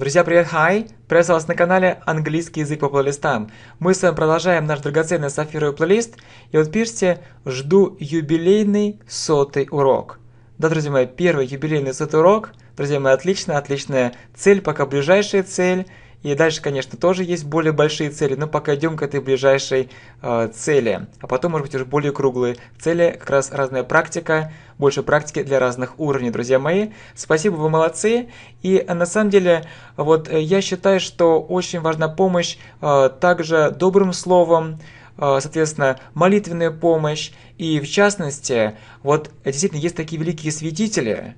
Друзья, привет, хай! Приветствую вас на канале «Английский язык по плейлистам». Мы с вами продолжаем наш драгоценный сапфировый плейлист. И вот пишите «Жду юбилейный сотый урок». Да, друзья мои, первый юбилейный сотый урок. Друзья мои, отлично, отличная цель, пока ближайшая цель – и дальше, конечно, тоже есть более большие цели, но пока идем к этой ближайшей э, цели. А потом, может быть, уже более круглые цели, как раз разная практика, больше практики для разных уровней, друзья мои. Спасибо, вы молодцы. И э, на самом деле, вот э, я считаю, что очень важна помощь э, также добрым словом, э, соответственно, молитвенная помощь. И в частности, вот действительно есть такие великие святители,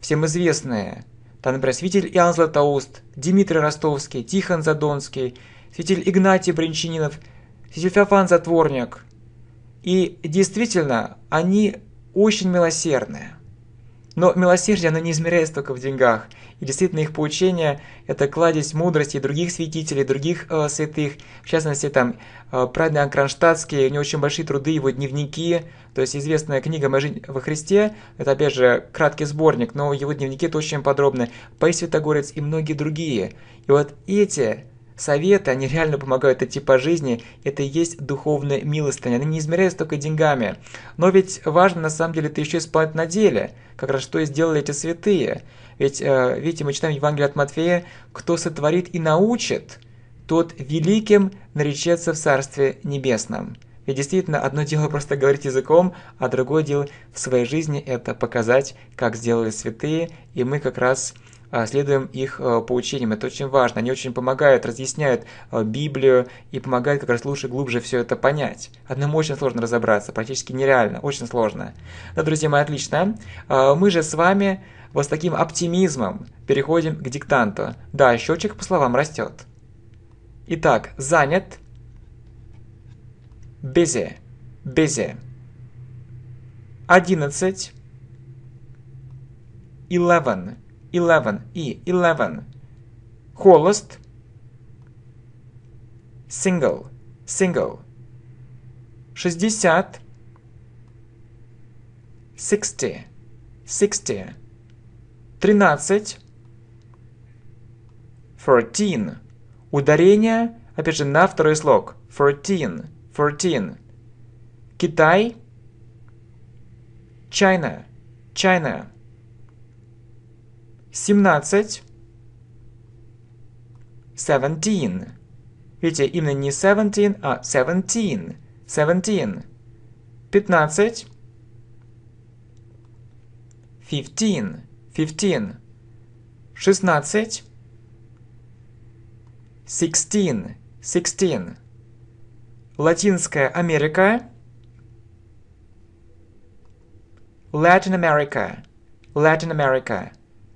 всем известные, Танпросвитель Иоанн Златоуст, Дмитрий Ростовский, Тихон Задонский, святитель Игнатий Бринчанинов, святитель Феофан Затворник. И действительно, они очень милосердные. Но милосердие, оно не измеряется только в деньгах. И действительно, их поучение – это кладезь мудрости других святителей, других э, святых. В частности, там э, Прадна Кронштадтский, у него очень большие труды, его дневники. То есть, известная книга «Моя жизнь во Христе» – это, опять же, краткий сборник, но его дневники – это очень подробно. Пай Святогорец и многие другие. И вот эти Советы, они реально помогают идти типа по жизни. Это и есть духовная милостыня. Они не измеряются только деньгами. Но ведь важно на самом деле это еще исполнять на деле. Как раз что и сделали эти святые. Ведь, э, видите, мы читаем Евангелие от Матфея, кто сотворит и научит, тот великим наречется в Царстве Небесном. Ведь действительно, одно дело просто говорить языком, а другое дело в своей жизни это показать, как сделали святые, и мы как раз а, следуем их э, поучениям. Это очень важно. Они очень помогают, разъясняют э, Библию и помогают как раз лучше, глубже все это понять. Одному очень сложно разобраться, практически нереально, очень сложно. Да, друзья мои, отлично. А, мы же с вами вот с таким оптимизмом переходим к диктанту. Да, счетчик по словам растет. Итак, занят. Busy. Busy. 11. 11 eleven и eleven. Холост. Single, single. Шестьдесят. Sixty, sixty. Тринадцать. Fourteen. Ударение, опять же, на второй слог. Fourteen, fourteen. Китай. China, China. 17. Seventeen. Видите, именно не seventeen, а seventeen. Seventeen. Пятнадцать. Fifteen. Fifteen. Шестнадцать. Sixteen. Sixteen. Латинская Америка. Latin America. Latin America.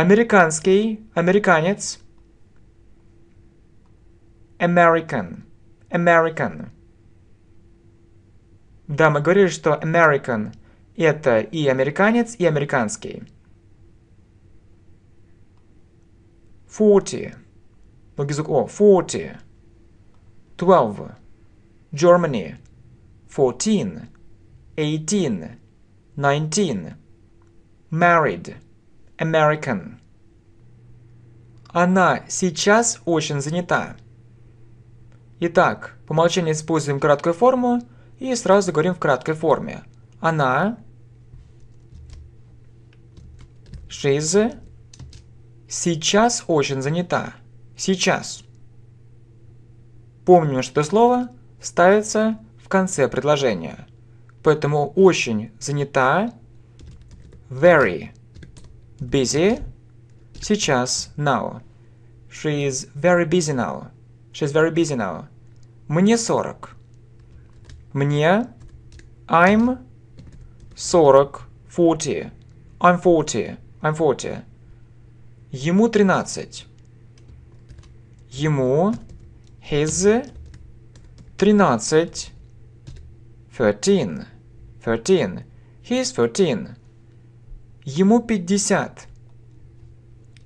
Американский, американец. American, American. Да, мы говорили, что American – это и американец, и американский. Forty. Логизук О. Forty. Twelve. Germany. Fourteen. Eighteen. Nineteen. Married. American. Она сейчас очень занята. Итак, по умолчанию используем краткую форму и сразу говорим в краткой форме. Она. She's. Сейчас очень занята. Сейчас. Помним, что слово ставится в конце предложения. Поэтому очень занята. Very. busy сейчас, now. She is very busy now. She's very busy now. Мне 40. Мне I'm 40, 40. I'm 40. I'm 40. Ему 13. Ему his 13. 13. 13. He is 13. Ему 50.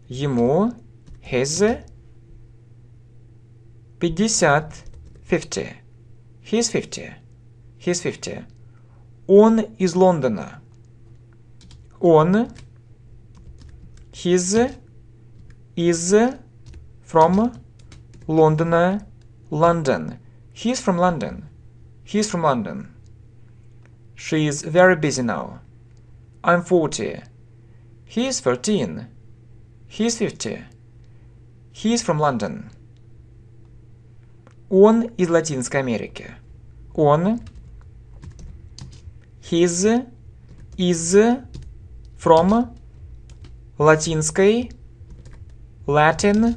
Ему his 50. 50. He's 50. He's 50. Он из Лондона. Он his is from London, London. He's from London. He's from London. She is very busy now. I'm 40. He's 13. He's 50. He's from London. Он из Латинской Америки. Он. His. Is. From. Латинской. Latin.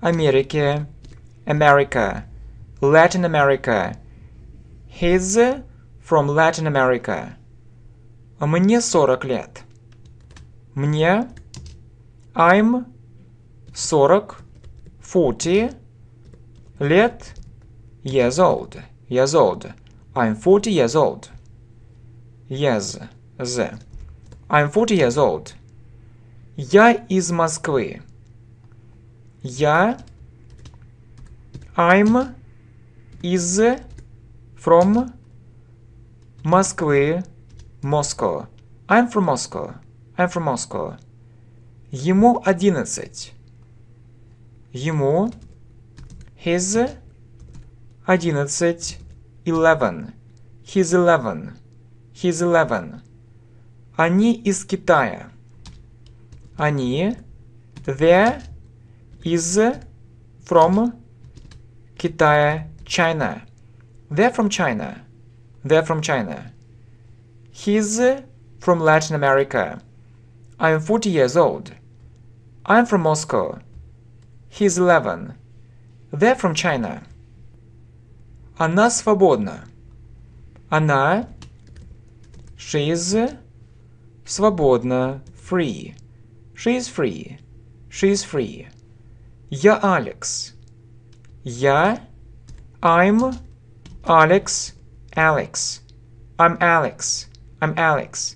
Америки. America. Latin America. His. From Latin America. Мне 40 лет. мне I'm 40, 40 лет years old, years old. I'm 40 years old. Yes, the. I'm 40 years old. Я из Москвы. Я I'm из from Москвы, Moscow. I'm from Moscow. I'm from Moscow. Ему 11. Ему his 11 11 his 11 his 11 Они из Китая. Они they is from Китая, China. They're from China. They're from China. He's from Latin America. I am 40 years old. I am from Moscow. He's 11. They're from China. Она свободна. Она She is свободна, free. She is free. She is free. Я Алекс. Я I'm Alex. Alex. I'm Alex. I'm Alex.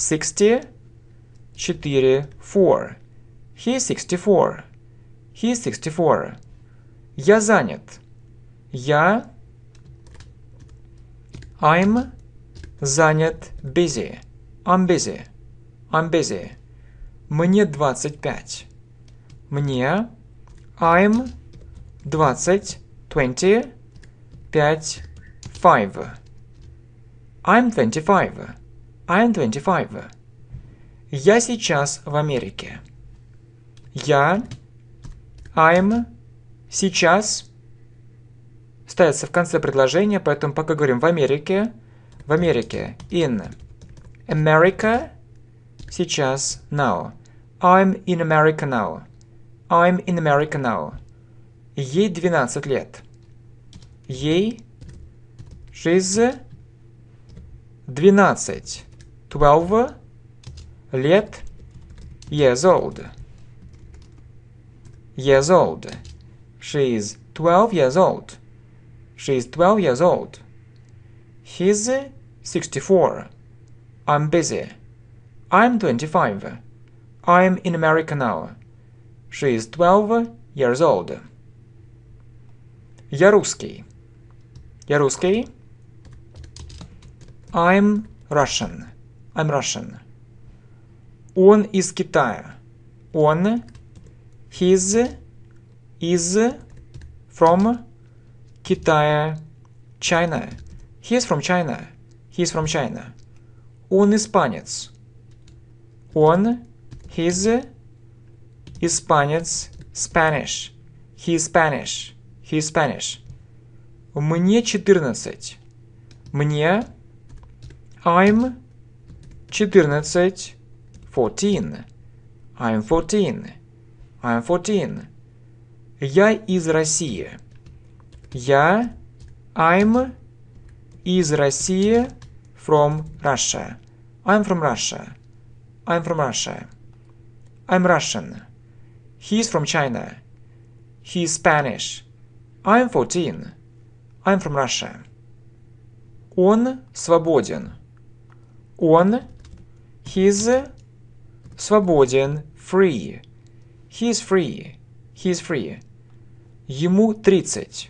sixty четыре four. He sixty four. He sixty four. Я занят. Я I'm занят busy. I'm busy. I'm busy. Мне 25. Мне I'm 20 20 5 5. I'm 25. I'm 25. Я сейчас в Америке. Я, I'm, сейчас. Ставится в конце предложения, поэтому пока говорим в Америке, в Америке, in America, сейчас, now. I'm in America now. I'm in America now. Ей 12 лет. Ей, she's 12. 12 лет years old. Years old. She is 12 years old. She is 12 years old. He's 64. I'm busy. I'm 25. I'm in America now. She is 12 years old. Я русский. Я русский. I'm Russian. I'm Russian. Он из Китая. Он, his, is, from, Китая, China. He is from China. He is from China. Он испанец. Он, his, испанец, Spanish. He is Spanish. He is Spanish. Мне 14. Мне I'm четырнадцать, fourteen, I'm fourteen, I'm fourteen, Я из России. Я I'm из России from Russia. I'm from Russia. I'm from Russia. I'm Russian. He's from China. He's Spanish. I'm fourteen, I'm from Russia. Он свободен. Он He's свободен, free. He's free. He's free. Ему 30.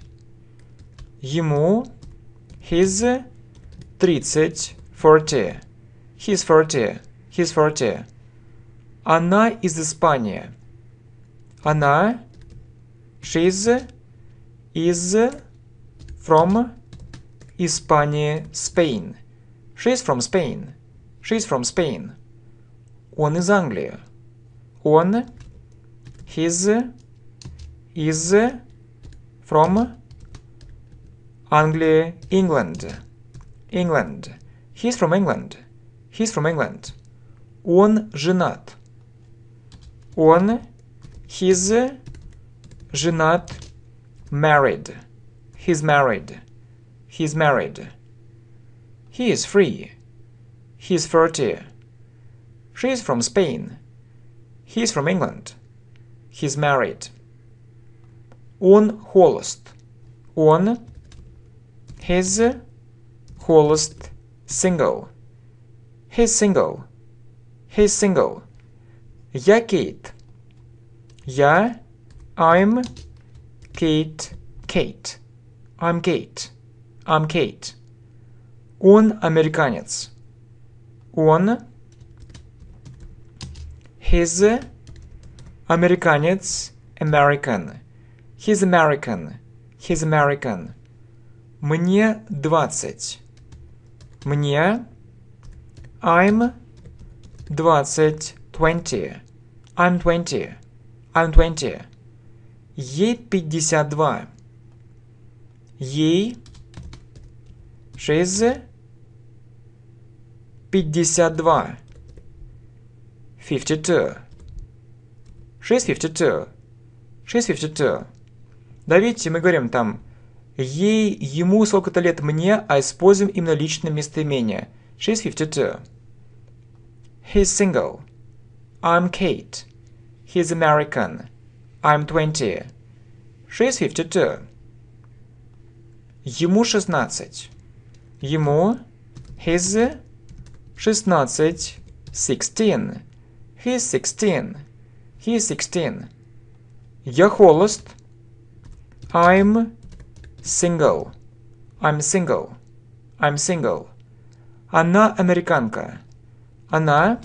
Ему his 30, 40. He's 40. He's 40. Она из Испании. Она she's is from Испания, Spain. She's from Spain. She's from Spain. Он из Англии. Он, his, is, from Англия, England. England. He's from England. He's from England. Он женат. Он, his, женат, married. He's married. He's married. He is free. He's 30. She's from Spain. He's from England. He's married. Он холост. Он his холост single. He's single. He's single. Я Кейт. Я I'm Kate. Kate. I'm Kate. I'm Kate. Он американец on his Americanец American. He's American. He's American. Мне двадцать. Мне I'm двадцать twenty. I'm twenty. I'm twenty. Ей пятьдесят два. Ей she's 52. 52. 652. 652. Да видите, мы говорим там ей, ему сколько-то лет мне, а используем именно личное местоимение. She's 52. He's single. I'm Kate. He's American. I'm 20. She's 52. Ему 16. Ему he's. 16, 16. He's 16. He's 16. Я холост. I'm single. I'm single. I'm single. Она американка. Она.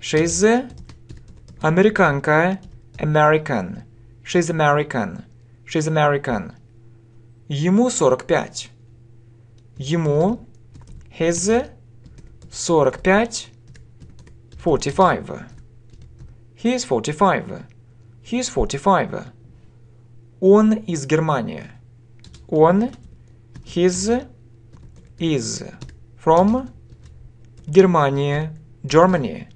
She's американка. American. She's American. She's American. Ему 45. Ему his 45 45 He's 45 He's 45 Он из Германии Он his is from Germany Germany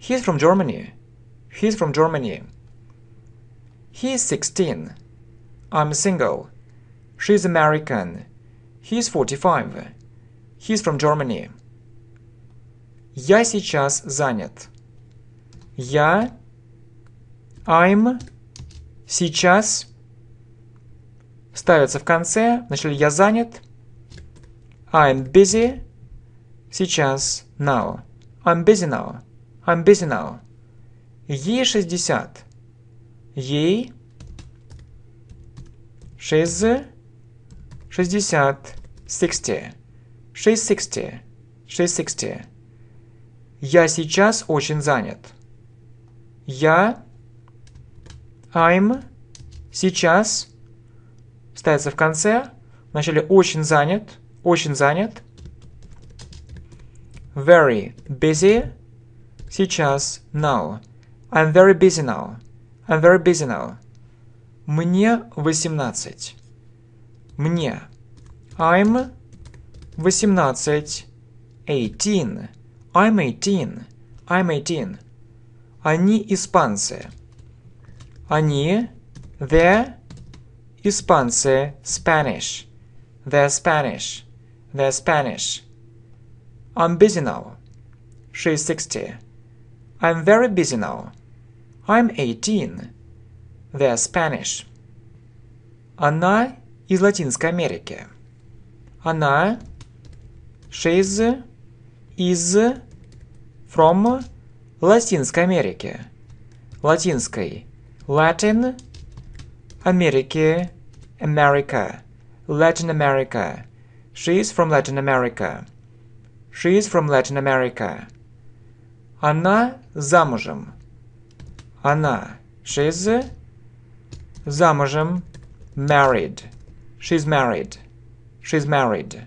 He's from Germany He's from Germany He's 16 I'm single She's American He's 45 He's from Germany. Я сейчас занят. Я I'm сейчас ставится в конце. Вначале я занят. I'm busy. Сейчас now. I'm busy now. I'm busy now. Ей 60. Ей 60. 60. 660. 660. Я сейчас очень занят. Я I'm сейчас ставится в конце. Вначале очень занят, очень занят. Very busy сейчас now. I'm very busy now. I'm very busy now. Мне 18. Мне. I'm 18, 18, I'm 18, I'm 18. Они испанцы. Они, they're испанцы, Spanish. They're Spanish. They're Spanish. I'm busy now. She's 60. I'm very busy now. I'm 18. They're Spanish. Она из Латинской Америки. Она She's is from Латинской Америки. Латинской. Latin America, America. Latin America. She is from Latin America. She is from Latin America. Она замужем. Она. She's замужем. Married. She's married. She's married.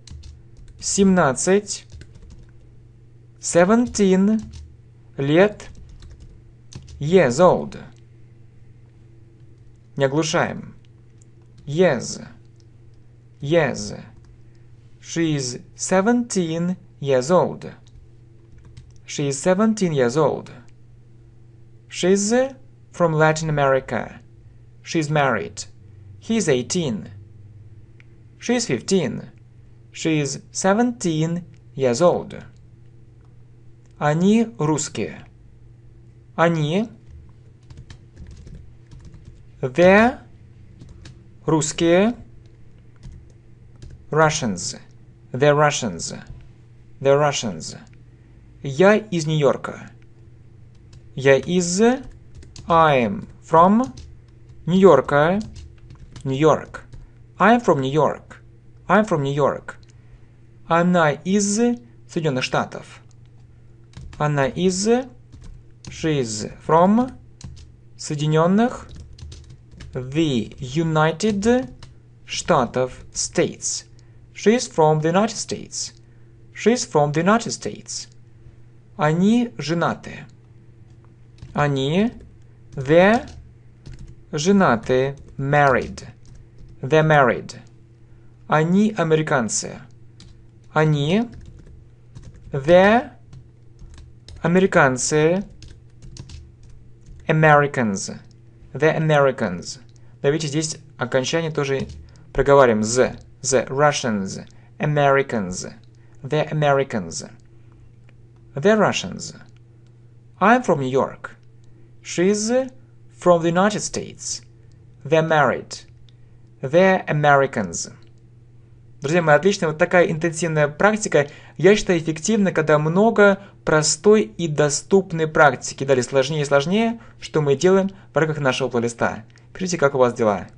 17, 17 лет years old. Не оглушаем. Yes, yes. She is 17 years old. She is 17 years old. She's from Latin America. She's married. He's 18. She's 15. She is seventeen years old. Они русские. Они. They русские. Russians. They're Russians. They're Russians. Я из Нью-Йорка. Я из I'm from Нью-Йорка. Нью-Йорк. I'm from New York. I'm from New York. Она из Соединенных Штатов. Она из she is from Соединенных the United Штатов States. She is from the United States. She is from the United States. Они женаты. Они they женаты married. They're married. Они американцы. Они, the, американцы, Americans, the Americans. видите, здесь окончание тоже проговариваем. The, the Russians, Americans, the Americans, the Russians. I'm from New York. She's from the United States. They're married. They're Americans. Друзья мои, отлично, вот такая интенсивная практика, я считаю, эффективна, когда много простой и доступной практики. Далее сложнее и сложнее, что мы делаем в рамках нашего плейлиста. Пишите, как у вас дела.